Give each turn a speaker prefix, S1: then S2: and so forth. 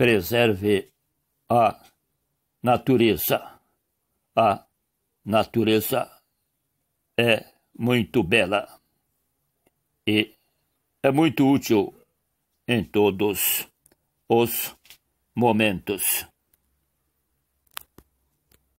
S1: preserve a natureza. A natureza é muito bela e é muito útil em todos os momentos.